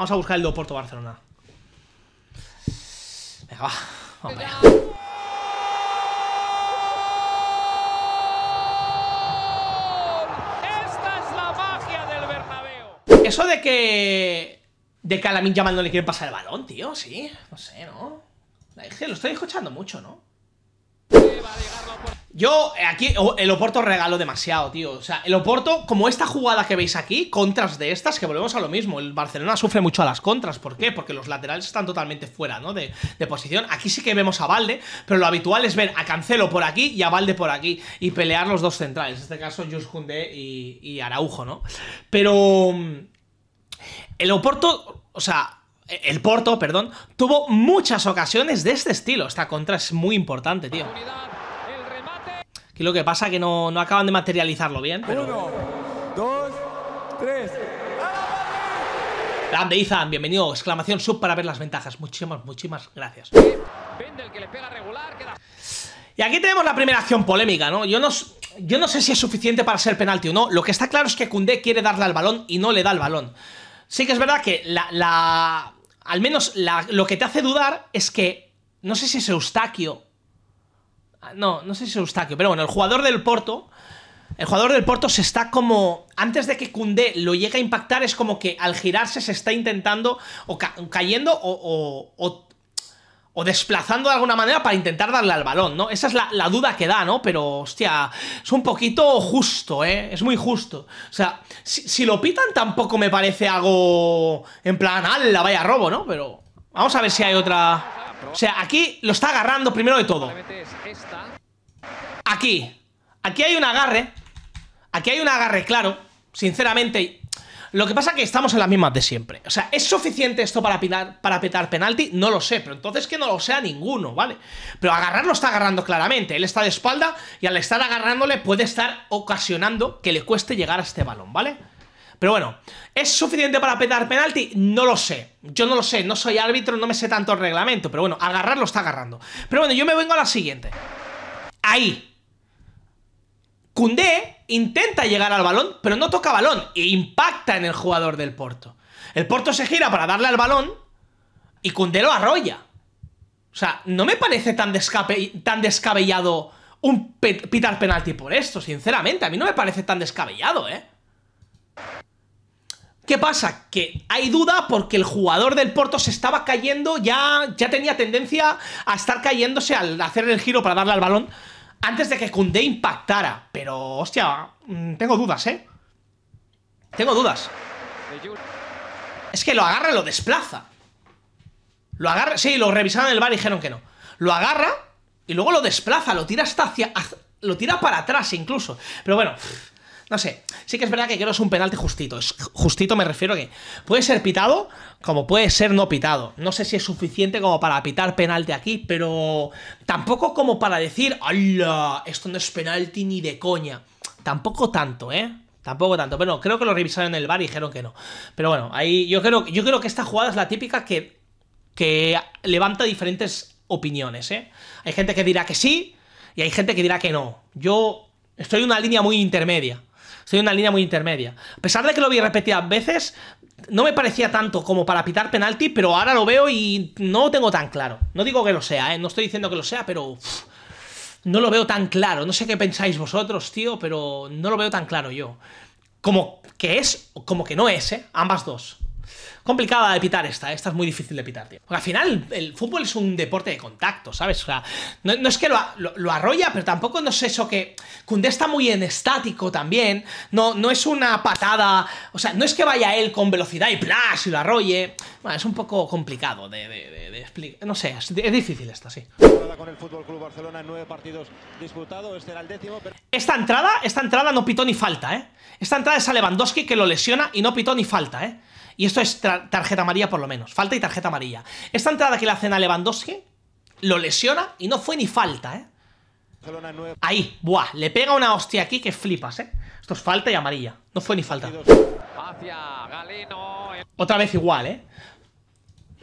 Vamos a buscar el Porto Barcelona. Venga, va. Vamos Esta es la magia del Bernabéu. Eso de que... De que a la Yamal no le quieren pasar el balón, tío, sí. No sé, ¿no? lo estoy escuchando mucho, ¿no? Va a yo, eh, aquí, oh, el Oporto regalo demasiado, tío. O sea, el Oporto, como esta jugada que veis aquí, contras de estas, que volvemos a lo mismo. El Barcelona sufre mucho a las contras. ¿Por qué? Porque los laterales están totalmente fuera, ¿no? De, posición. Aquí sí que vemos a Valde, pero lo habitual es ver a Cancelo por aquí y a Valde por aquí. Y pelear los dos centrales. En este caso, Jus y, y Araujo, ¿no? Pero. Mm, el Oporto, o sea, el Porto, perdón, tuvo muchas ocasiones de este estilo. Esta contra es muy importante, tío. Y lo que pasa es que no, acaban de materializarlo bien. Pero... Uno, dos, tres. Grande Izan, bienvenido. Exclamación sub para ver las ventajas. Muchísimas, muchísimas gracias. Y aquí tenemos la primera acción polémica, ¿no? Yo no, yo no sé si es suficiente para ser penalti o no. Lo que está claro es que Kunde quiere darle al balón y no le da el balón. Sí que es verdad que la, al menos lo que te hace dudar es que, no sé si es Eustaquio Ah, no, no sé si es Eustaquio, pero bueno, el jugador del Porto. El jugador del Porto se está como. Antes de que Cundé lo llegue a impactar, es como que al girarse se está intentando. O cayendo o, o, desplazando de alguna manera para intentar darle al balón, ¿no? Esa es la, duda que da, ¿no? Pero, hostia, es un poquito justo, ¿eh? Es muy justo. O sea, si, lo pitan tampoco me parece algo. En plan, la vaya robo, ¿no? Pero. Vamos a ver si hay otra. O sea, aquí lo está agarrando primero de todo. Aquí. Aquí hay un agarre. Aquí hay un agarre, claro. Sinceramente. Lo que pasa es que estamos en las mismas de siempre. O sea, ¿es suficiente esto para, pilar, para petar penalti? No lo sé, pero entonces que no lo sea ninguno, ¿vale? Pero agarrarlo está agarrando claramente. Él está de espalda y al estar agarrándole puede estar ocasionando que le cueste llegar a este balón, ¿vale? Pero bueno, ¿es suficiente para petar penalti? No lo sé. Yo no lo sé, no soy árbitro, no me sé tanto el reglamento, pero bueno, agarrarlo está agarrando. Pero bueno, yo me vengo a la siguiente. Ahí. Cundé intenta llegar al balón, pero no toca balón e impacta en el jugador del Porto. El Porto se gira para darle al balón y Cundé lo arrolla. O sea, no me parece tan, tan descabellado un pitar penalti por esto, sinceramente. A mí no me parece tan descabellado, ¿eh? ¿Qué pasa? Que hay duda porque el jugador del Porto se estaba cayendo, ya, ya tenía tendencia a estar cayéndose al hacer el giro para darle al balón antes de que Kunde impactara. Pero, hostia, mm, tengo dudas, ¿eh? Tengo dudas. Es que lo agarra y lo desplaza. Lo agarra, sí, lo revisaron en el bar y dijeron que no. Lo agarra y luego lo desplaza, lo tira hasta hacia. Lo tira para atrás incluso. Pero bueno, no sé. Sí que es verdad que quiero es un penalti justito. Es justito me refiero a que puede ser pitado como puede ser no pitado. No sé si es suficiente como para pitar penalti aquí, pero tampoco como para decir, ¡Hala! Esto no es penalti ni de coña. Tampoco tanto, ¿eh? Tampoco tanto, pero creo que lo revisaron en el bar y dijeron que no. Pero bueno, ahí yo creo, yo creo que esta jugada es la típica que, que levanta diferentes opiniones, ¿eh? Hay gente que dirá que sí y hay gente que dirá que no. Yo estoy en una línea muy intermedia. Soy una línea muy intermedia. A pesar de que lo vi repetidas veces, no me parecía tanto como para pitar penalti, pero ahora lo veo y no lo tengo tan claro. No digo que lo sea, ¿eh? No estoy diciendo que lo sea, pero... no lo veo tan claro. No sé qué pensáis vosotros, tío, pero no lo veo tan claro yo. Como que es, como que no es, ¿eh? Ambas dos complicada de pitar esta, esta es muy difícil de pitar, tío. Porque al final el fútbol es un deporte de contacto, ¿sabes? O sea, no, es que lo, arrolla, pero tampoco no es eso que Kunde está muy en estático también, no, no es una patada, o sea, no es que vaya él con velocidad y plas y lo arrolle, bueno, es un poco complicado de, explicar, no sé, es, difícil esto, sí. Esta entrada, esta entrada no pitó ni falta, ¿eh? Esta entrada es a Lewandowski que lo lesiona y no pitó ni falta, ¿eh? Y esto es tarjeta amarilla por lo menos. Falta y tarjeta amarilla. Esta entrada que le hacen a Lewandowski lo lesiona y no fue ni falta, ¿eh? Ahí, buah, le pega una hostia aquí que flipas, ¿eh? Esto es falta y amarilla. No fue ni falta. Eh. Otra vez igual, ¿eh?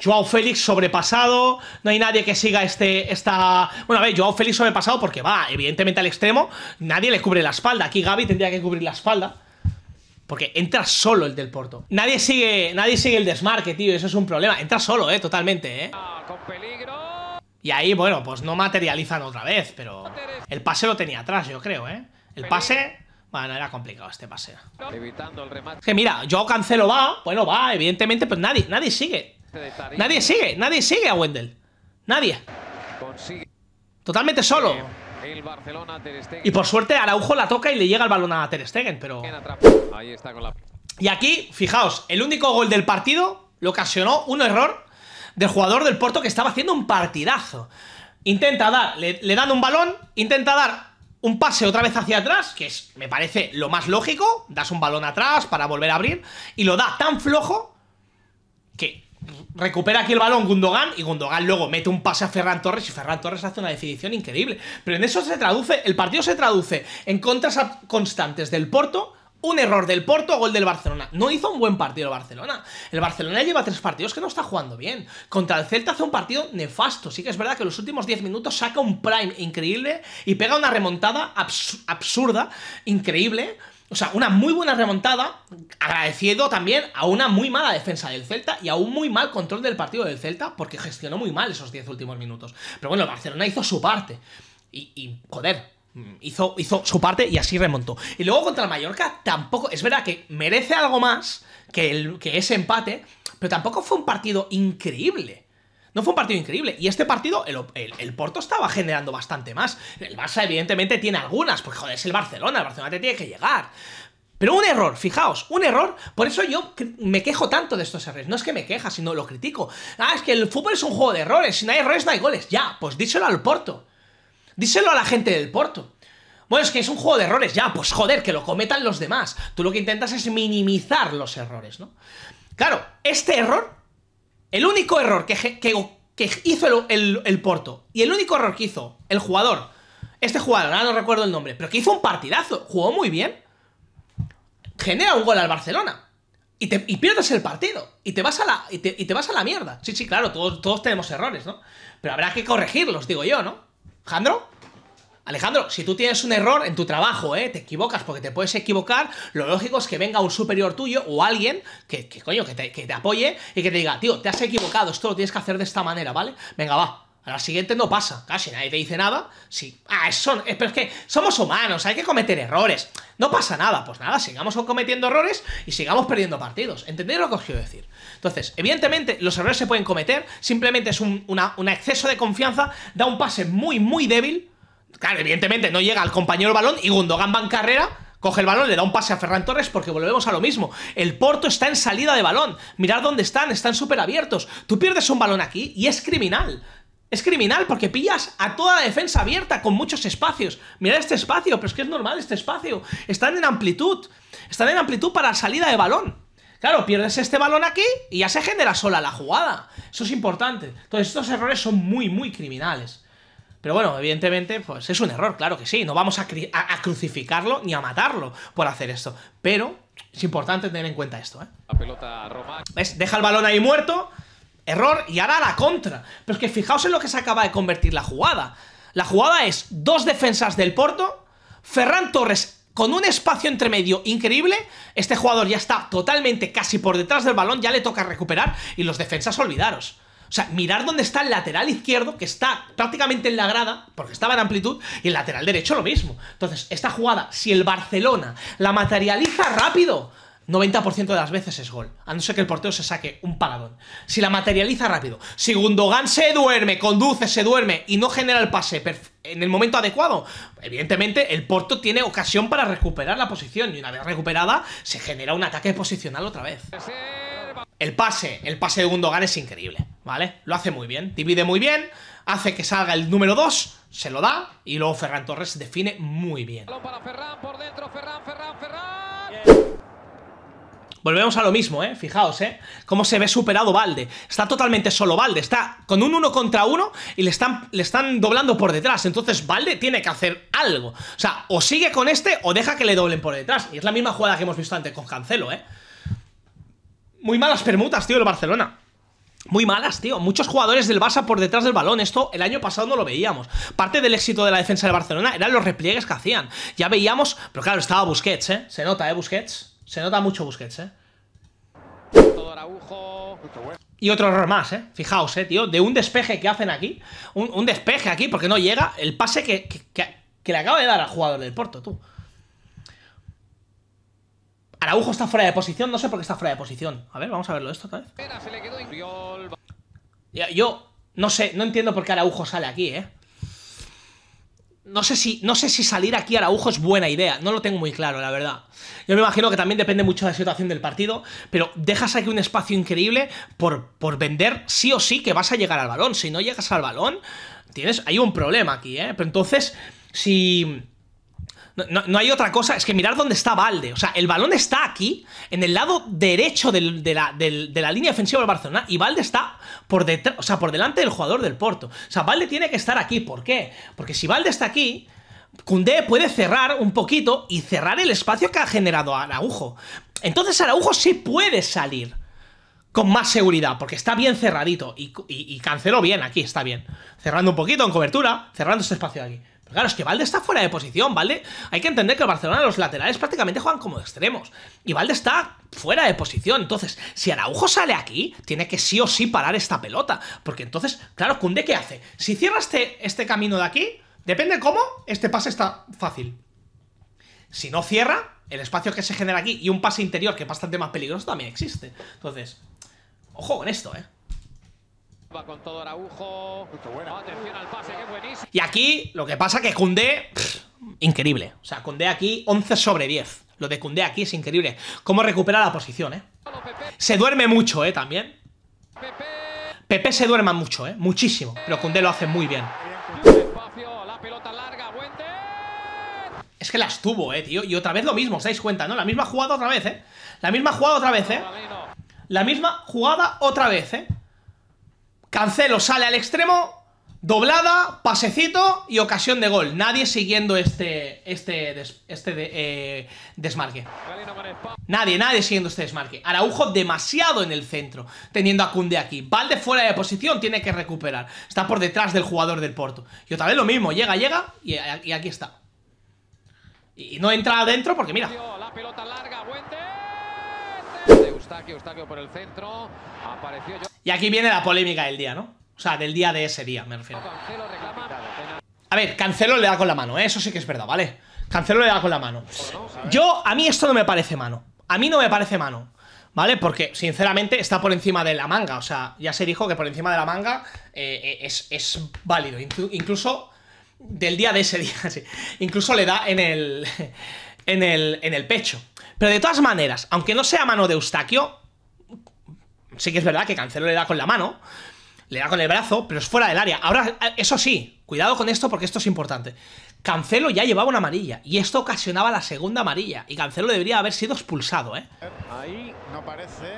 Joao Félix sobrepasado, no hay nadie que siga este, esta... Bueno, a ver, Joao Félix sobrepasado porque va, evidentemente, al extremo, nadie le cubre la espalda. Aquí Gaby tendría que cubrir la espalda. Porque entra solo el del Porto. Nadie sigue, nadie sigue el desmarque, tío. Eso es un problema. Entra solo, eh, totalmente, eh. Y ahí, bueno, pues no materializan otra vez, pero... El pase lo tenía atrás, yo creo, eh. El pase... Bueno, era complicado este pase. que mira, yo cancelo va, bueno va, evidentemente, pues nadie, nadie sigue. Nadie sigue, nadie sigue a Wendell. Nadie. Totalmente solo. Eh, y por suerte Araujo la toca y le llega el balón a Ter Stegen, pero... Y aquí, fijaos, el único gol del partido lo ocasionó un error del jugador del Porto que estaba haciendo un partidazo. Intenta dar, le, le dan un balón, intenta dar un pase otra vez hacia atrás, que es, me parece lo más lógico, das un balón atrás para volver a abrir, y lo da tan flojo que recupera aquí el balón Gundogan y Gundogan luego mete un pase a Ferran Torres y Ferran Torres hace una definición increíble. Pero en eso se traduce, el partido se traduce en contras constantes del Porto, un error del Porto, gol del Barcelona. No hizo un buen partido el Barcelona. El Barcelona lleva tres partidos que no está jugando bien. Contra el Celta hace un partido nefasto. Sí que es verdad que en los últimos 10 minutos saca un prime increíble y pega una remontada absurda, increíble. O sea, una muy buena remontada, agradecido también a una muy mala defensa del Celta y a un muy mal control del partido del Celta, porque gestionó muy mal esos 10 últimos minutos. Pero bueno, el Barcelona hizo su parte. Y, y joder, hizo, hizo su parte y así remontó. Y luego contra el Mallorca tampoco, es verdad que merece algo más que, que ese empate, pero tampoco fue un partido increíble. No fue un partido increíble. Y este partido, el, Porto estaba generando bastante más. El Barça, evidentemente, tiene algunas. Porque, joder, es el Barcelona. El Barcelona te tiene que llegar. Pero un error, fijaos, un error. Por eso yo me quejo tanto de estos errores. No es que me queja, sino lo critico. Ah, es que el fútbol es un juego de errores. Si no hay errores, no hay goles. Ya, pues díselo al Porto. Díselo a la gente del Porto. Bueno, es que es un juego de errores. Ya, pues joder, que lo cometan los demás. Tú lo que intentas es minimizar los errores, ¿no? Claro, este error el único error que, hizo el, Porto y el único error que hizo el jugador, este jugador, ahora no recuerdo el nombre, pero que hizo un partidazo, jugó muy bien, genera un gol al Barcelona. Y, pierdes el partido. Y te, vas a la, vas a la mierda. Sí, sí, claro, todos, todos tenemos errores, ¿no? Pero habrá que corregirlos, digo yo, ¿no? ¿Jandro? Alejandro, si tú tienes un error en tu trabajo, ¿eh? te equivocas porque te puedes equivocar, lo lógico es que venga un superior tuyo o alguien que, que coño, que te, apoye y que te diga, tío, te has equivocado, esto lo tienes que hacer de esta manera, ¿vale? Venga, va. A la siguiente no pasa, casi nadie te dice nada. Sí, ah, son, pero es que somos humanos, hay que cometer errores. No pasa nada, pues nada, sigamos cometiendo errores y sigamos perdiendo partidos. ¿Entendéis lo que os quiero decir? Entonces, evidentemente, los errores se pueden cometer, simplemente es un exceso de confianza, da un pase muy, muy débil Claro, evidentemente no llega al compañero balón y Gundogan va en carrera coge el balón, le da un pase a Ferran Torres porque volvemos a lo mismo. El Porto está en salida de balón. Mirad dónde están, están súper abiertos. Tú pierdes un balón aquí y es criminal. Es criminal porque pillas a toda la defensa abierta con muchos espacios. Mirad este espacio, pero es que es normal este espacio. Están en amplitud. Están en amplitud para salida de balón. Claro, pierdes este balón aquí y ya se genera sola la jugada. Eso es importante. Entonces, estos errores son muy, muy criminales. Pero bueno, evidentemente, pues es un error, claro que sí. No vamos a, crucificarlo ni a matarlo por hacer esto. Pero es importante tener en cuenta esto, ¿eh? La pelota ¿Ves? Deja el balón ahí muerto. Error y ahora la contra. Pero es que fijaos en lo que se acaba de convertir la jugada. La jugada es dos defensas del Porto, Ferran Torres con un espacio entre medio increíble, este jugador ya está totalmente casi por detrás del balón, ya le toca recuperar y los defensas olvidaros. O sea, mirar dónde está el lateral izquierdo, que está prácticamente en la grada, porque estaba en amplitud, y el lateral derecho lo mismo. Entonces, esta jugada, si el Barcelona la materializa rápido, 90% de las veces es gol, a no ser que el porteo se saque un paladón. Si la materializa rápido, si Gundogan se duerme, conduce, se duerme y no genera el pase en el momento adecuado, evidentemente el Porto tiene ocasión para recuperar la posición y una vez recuperada se genera un ataque posicional otra vez. El pase, el pase de Gundogan es increíble, ¿vale? Lo hace muy bien, divide muy bien, hace que salga el número 2, se lo da y luego Ferran Torres define muy bien. Volvemos a lo mismo, ¿eh? Fijaos, ¿eh? Cómo se ve superado Valde. Está totalmente solo Valde. Está con un uno contra uno y le están, le están doblando por detrás. Entonces Valde tiene que hacer algo. O sea, o sigue con este o deja que le doblen por detrás. Y es la misma jugada que hemos visto antes con Cancelo, ¿eh? muy malas permutas, tío, el Barcelona. Muy malas, tío. Muchos jugadores del Barça por detrás del balón. Esto el año pasado no lo veíamos. Parte del éxito de la defensa del Barcelona eran los repliegues que hacían. Ya veíamos, pero claro, estaba Busquets, ¿eh? Se nota, ¿eh, Busquets? Se nota mucho Busquets, ¿eh? Y otro error más, ¿eh? Fijaos, ¿eh, tío? De un despeje que hacen aquí. Un, despeje aquí porque no llega. El pase que, que le acaba de dar al jugador del Porto, tú. Araujo está fuera de posición, no sé por qué está fuera de posición. A ver, vamos a verlo esto otra vez. Yo, yo no sé, no entiendo por qué Araujo sale aquí, ¿eh? No sé, si, no sé si salir aquí Araujo es buena idea, no lo tengo muy claro, la verdad. Yo me imagino que también depende mucho de la situación del partido, pero dejas aquí un espacio increíble por, por vender sí o sí que vas a llegar al balón. Si no llegas al balón, tienes, hay un problema aquí, ¿eh? Pero entonces, si no, hay otra cosa. Es que mirar dónde está Valde. O sea, el balón está aquí, en el lado derecho de, la, línea ofensiva del Barcelona. Y Valde está por, detrás, o sea, por delante del jugador del Porto. O sea, Valde tiene que estar aquí. ¿Por qué? Porque si Valde está aquí, Cundé puede cerrar un poquito y cerrar el espacio que ha generado Araujo. Entonces Araujo sí puede salir con más seguridad, porque está bien cerradito y, canceló bien aquí, está bien. Cerrando un poquito en cobertura, cerrando este espacio aquí claro, es que Valde está fuera de posición. ¿vale? hay que entender que el Barcelona, los laterales prácticamente juegan como extremos. Y Valde está fuera de posición. Entonces, si Araujo sale aquí, tiene que sí o sí parar esta pelota. Porque entonces, claro, Cunde, ¿qué hace? Si cierra este, este camino de aquí, depende cómo, este pase está fácil. Si no cierra, el espacio que se genera aquí y un pase interior que es bastante más peligroso también existe. Entonces, ojo con esto, ¿eh? Va con todo Araujo. Oh, atención al pase, Y aquí lo que pasa que Cundé. Increíble. O sea, Cundé aquí 11 sobre 10. Lo de Cundé aquí es increíble. Cómo recupera la posición, ¿eh? Se duerme mucho, ¿eh? También. Pepe se duerma mucho, ¿eh? Muchísimo. Pero Cundé lo hace muy bien. Es que la estuvo eh, tío. Y otra vez lo mismo, os dais cuenta, ¿no? La misma jugada otra vez, eh. La misma jugada otra vez, eh. La misma jugada otra vez, eh. Cancelo sale al extremo, doblada, pasecito y ocasión de gol. Nadie siguiendo este, este, este eh, desmarque. Nadie, nadie siguiendo este desmarque. Araujo demasiado en el centro, teniendo a Kunde aquí. Valde fuera de posición, tiene que recuperar. Está por detrás del jugador del Porto. Y otra vez lo mismo, llega, llega y, aquí está. Y, no entra adentro porque mira. La pelota larga, este por el centro. Apareció y aquí viene la polémica del día, ¿no? O sea, del día de ese día, me refiero. A ver, Cancelo le da con la mano, ¿eh? eso sí que es verdad, ¿vale? Cancelo le da con la mano. Yo, a mí esto no me parece mano. A mí no me parece mano. ¿Vale? Porque, sinceramente, está por encima de la manga. O sea, ya se dijo que por encima de la manga eh, eh, es, válido. Incluso del día de ese día, sí. Incluso le da en el, en, el, en el pecho. Pero de todas maneras, aunque no sea mano de Eustaquio, sí que es verdad que Cancelo le da con la mano, le da con el brazo, pero es fuera del área. Ahora, eso sí, cuidado con esto porque esto es importante. Cancelo ya llevaba una amarilla y esto ocasionaba la segunda amarilla y Cancelo debería haber sido expulsado, ¿eh? Ahí no parece.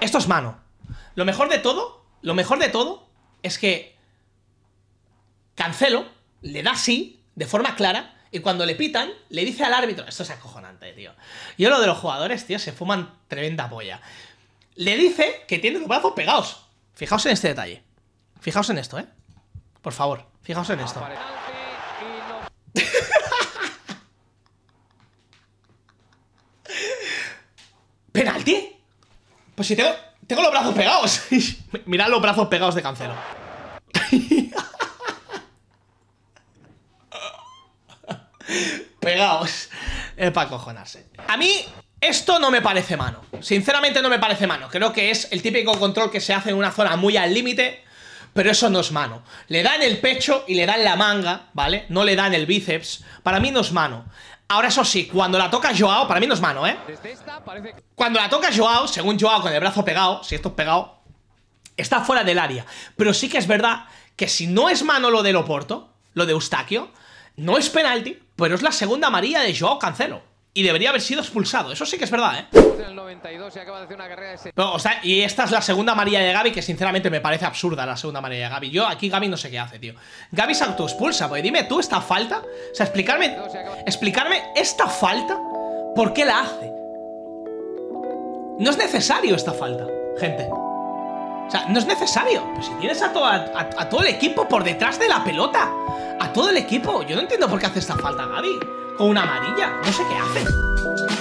Esto es mano. Lo mejor de todo, lo mejor de todo es que Cancelo le da sí de forma clara y cuando le pitan, le dice al árbitro, esto es acojonante, tío. Yo lo de los jugadores, tío, se fuman tremenda polla le dice que tiene los brazos pegados. Fijaos en este detalle. Fijaos en esto, ¿eh? Por favor, fijaos en esto. ¿Penalti? Pues si tengo, tengo los brazos pegados. Mirad los brazos pegados de Cancelo. pegados. Es para cojonarse. A mí, esto no me parece mano. Sinceramente no me parece mano. Creo que es el típico control que se hace en una zona muy al límite. Pero eso no es mano. Le da en el pecho y le da en la manga, ¿vale? No le dan en el bíceps. Para mí no es mano. Ahora eso sí, cuando la toca Joao, para mí no es mano, ¿eh? Cuando la toca Joao, según Joao, con el brazo pegado, si esto es pegado, está fuera del área. Pero sí que es verdad que si no es mano lo de Loporto, lo de Eustaquio, no es penalti, pero es la segunda María de Joao Cancelo y debería haber sido expulsado. Eso sí que es verdad, ¿eh? y esta es la segunda María de Gaby, que sinceramente me parece absurda la segunda María de Gaby. Yo aquí Gaby no sé qué hace, tío. Gaby se autoexpulsa, pues dime tú esta falta. O sea, explicarme, explicarme esta falta, ¿por qué la hace? No es necesario esta falta, gente. O sea, no es necesario. Pero si tienes a, a todo el equipo por detrás de la pelota, a todo el equipo, yo no entiendo por qué hace esta falta Gaby o una amarilla. No sé qué hace.